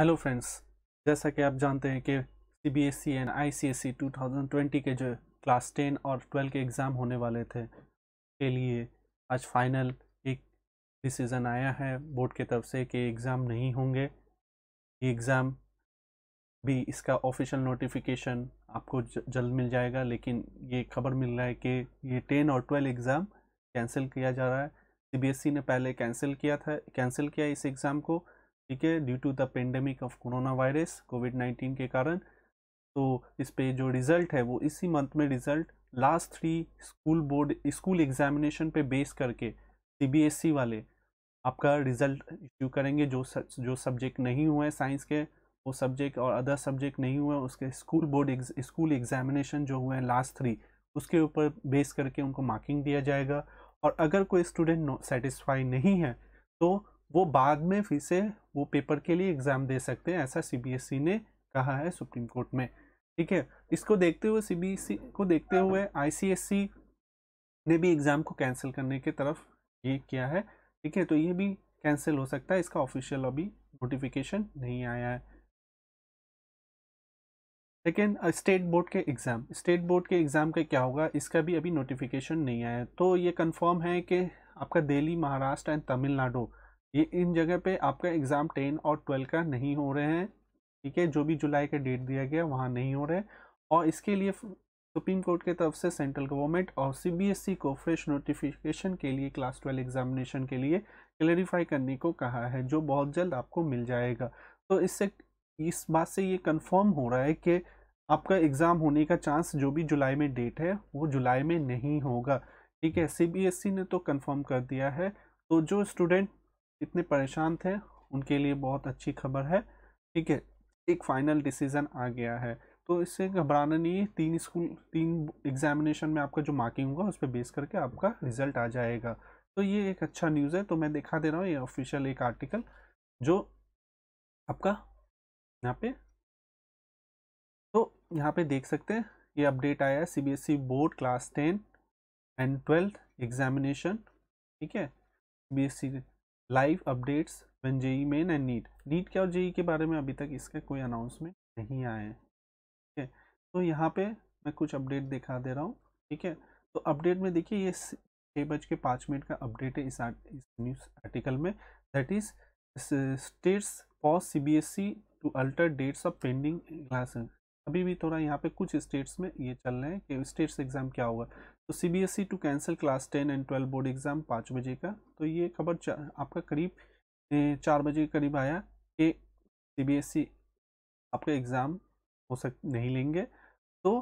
hello friends जैसा कि आप जानते हैं कि C B S C and I C S C two thousand twenty के जो क्लास टेन और ट्वेल्व के एग्ज़ाम होने वाले थे के लिए आज फाइनल एक डिसीज़न आया है बोर्ड के तरफ से कि एग्ज़ाम नहीं होंगे ये एग्ज़ाम भी इसका ऑफिशियल नोटिफिकेशन आपको जल्द मिल जाएगा लेकिन ये खबर मिल रहा है कि ये टेन और ट्वेल्व एग्ज़ाम कैंसिल किया जा रहा है सी बी एस ई ने पहले कैंसिल किया था कैंसिल किया इस एग्ज़ाम को ठीक है due to the pandemic of corona virus covid nineteen के कारण तो इस पे जो रिज़ल्ट है वो इसी मंथ में result last three school board school examination पे बेस करके सीबीएसई e वाले आपका रिज़ल्ट इश्यू करेंगे जो जो सब्जेक्ट नहीं हुए साइंस के वो सब्जेक्ट और अदर सब्जेक्ट नहीं हुए उसके स्कूल बोर्ड स्कूल एग्जामिनेशन जो हुए हैं लास्ट थ्री उसके ऊपर बेस करके उनको मार्किंग दिया जाएगा और अगर कोई स्टूडेंट सेटिस्फाई नहीं है तो वो बाद में फिर से वो पेपर के लिए एग्ज़ाम दे सकते हैं ऐसा सीबीएसई e ने कहा है सुप्रीम कोर्ट में ठीक है इसको देखते हुए सीबीएसई e को देखते हुए आईसीएसई e ने भी एग्ज़ाम को कैंसिल करने की तरफ ये किया है ठीक है तो ये भी कैंसिल हो सकता है इसका ऑफिशियल अभी नोटिफिकेशन नहीं आया है सेकेंड स्टेट बोर्ड के एग्ज़ाम स्टेट बोर्ड के एग्ज़ाम का क्या होगा इसका भी अभी नोटिफिकेशन नहीं आया है तो ये कंफर्म है कि आपका दिल्ली महाराष्ट्र एंड तमिलनाडु ये इन जगह पे आपका एग्ज़ाम टेन और ट्वेल्व का नहीं हो रहे हैं ठीक है जो भी जुलाई का डेट दिया गया वहाँ नहीं हो रहे और इसके लिए सुप्रीम कोर्ट के तरफ से सेंट्रल गवर्नमेंट और सीबीएसई को फ्रेश नोटिफिकेशन के लिए क्लास ट्वेल्व एग्जामिनेशन के लिए क्लैरिफाई करने को कहा है जो बहुत जल्द आपको मिल जाएगा तो इससे इस बात से ये कन्फर्म हो रहा है कि आपका एग्ज़ाम होने का चांस जो भी जुलाई में डेट है वो जुलाई में नहीं होगा ठीक है सी ने तो कंफर्म कर दिया है तो जो स्टूडेंट इतने परेशान थे उनके लिए बहुत अच्छी खबर है ठीक है एक फाइनल डिसीज़न आ गया है तो इससे घबराना नहीं है तीन स्कूल तीन एग्जामिनेशन में आपका जो मार्किंग होगा उस पर बेस करके आपका रिजल्ट आ जाएगा तो ये एक अच्छा न्यूज़ है तो मैं दिखा दे रहा हूँ ये ऑफिशियल एक आर्टिकल जो आपका यहाँ पे तो यहाँ पे देख सकते हैं ये अपडेट आया है CBSE board class ten and twelfth examination ठीक है see live updates on JEE main and NEET NEET के और जेई e के बारे में अभी तक इसके कोई अनाउंसमेंट नहीं आए हैं ठीक है तो यहाँ पे मैं कुछ अपडेट दिखा दे रहा हूँ ठीक है तो अपडेट में देखिए ये छः बज के पाँच मिनट का अपडेट है इस, आर्ट, इस न्यूज़ आर्टिकल में that is states for C B S C to alter dates of pending classes अभी भी थोड़ा यहाँ पे कुछ स्टेट्स में ये चल रहे हैं कि स्टेट्स एग्ज़ाम क्या होगा तो C B S E to cancel class ten and twelve board exam पाँच बजे का तो ये खबर आपका करीब चार बजे के करीब आया कि सी बी एस ई आपका एग्ज़ाम हो सक नहीं लेंगे तो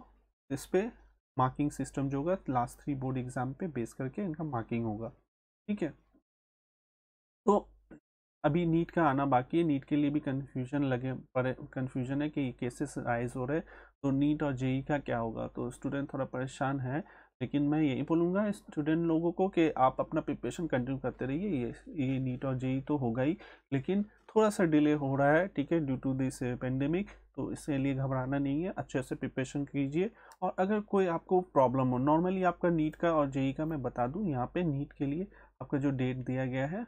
इस पर मार्किंग सिस्टम जो होगा लास्ट थ्री बोर्ड एग्ज़ाम पे बेस करके इनका मार्किंग होगा ठीक है तो अभी नीट का आना बाकी है नीट के लिए भी कन्फ्यूजन लगे पड़े कन्फ्यूजन है कि केसेस राइज हो रहे तो नीट और जेई का क्या होगा तो स्टूडेंट थोड़ा परेशान है लेकिन मैं यही बोलूँगा स्टूडेंट लोगों को कि आप अपना प्रिपरेशन कंटिन्यू करते रहिए ये ये नीट और जेई तो होगा ही लेकिन थोड़ा सा डिले हो रहा है ठीक है ड्यू टू दिस पेंडेमिक तो इसके लिए घबराना नहीं है अच्छे से प्रिपरेशन कीजिए और अगर कोई आपको प्रॉब्लम हो नॉर्मली आपका नीट का और जेई का मैं बता दूं यहाँ पे नीट के लिए आपका जो डेट दिया गया है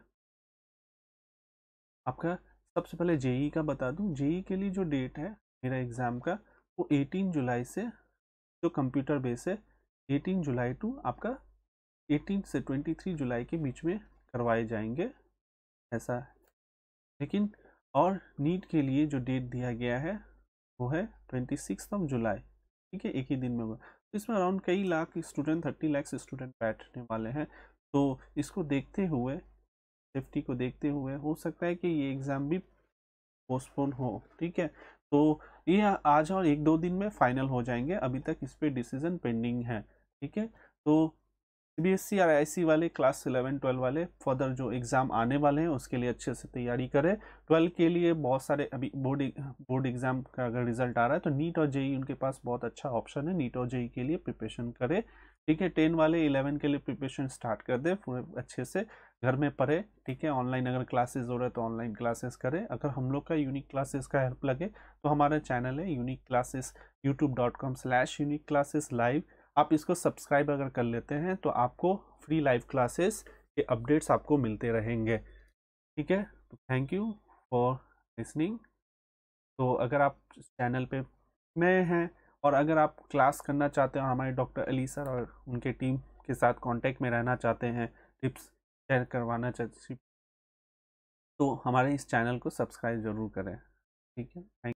आपका सबसे पहले जेई का बता दूं जेई के लिए जो डेट है मेरा एग्ज़ाम का वो 18 जुलाई से जो कंप्यूटर बेस है 18 जुलाई टू आपका 18 से 23 जुलाई के बीच में करवाए जाएंगे ऐसा लेकिन और नीट के लिए जो डेट दिया गया है वो है ट्वेंटी सिक्स ऑफ जुलाई ठीक है एक ही दिन में तो इसमें अराउंड कई lakh student thirty lakhs student बैठने वाले हैं तो इसको देखते हुए सेफ्टी को देखते हुए हो सकता है कि ये एग्ज़ाम भी पोस्टपोन हो ठीक है तो ये आज और एक दो दिन में फाइनल हो जाएंगे अभी तक इस पर डिसीजन पेंडिंग है ठीक है तो सी और सी वाले क्लास इलेवन ट्वेल्व वाले फर्दर जो एग्ज़ाम आने वाले हैं उसके लिए अच्छे से तैयारी करें ट्वेल्व के लिए बहुत सारे अभी बोर्ड बोर्ड एग्ज़ाम का अगर रिजल्ट आ रहा है तो नीट और जेई e उनके पास बहुत अच्छा ऑप्शन है नीट और जेई e के लिए प्रिपरेशन करें ठीक है टेन वाले इलेवन के लिए प्रिपरेशन स्टार्ट कर दें पूरे अच्छे से घर में पढ़े ठीक है ऑनलाइन अगर क्लासेज हो रहा है तो ऑनलाइन क्लासेस करें अगर हम लोग का यूनिक क्लासेस का हेल्प लगे तो हमारा चैनल है unique classes YouTube dot com slash unique classes live आप इसको सब्सक्राइब अगर कर लेते हैं तो आपको फ्री लाइव क्लासेस के अपडेट्स आपको मिलते रहेंगे ठीक है तो थैंक यू फॉर लिसनिंग तो अगर आप चैनल पे नए हैं और अगर आप क्लास करना चाहते हैं हमारे डॉक्टर अली सर और उनके टीम के साथ कांटेक्ट में रहना चाहते हैं टिप्स शेयर करवाना चाहते तो हमारे इस चैनल को सब्सक्राइब ज़रूर करें ठीक है थैंक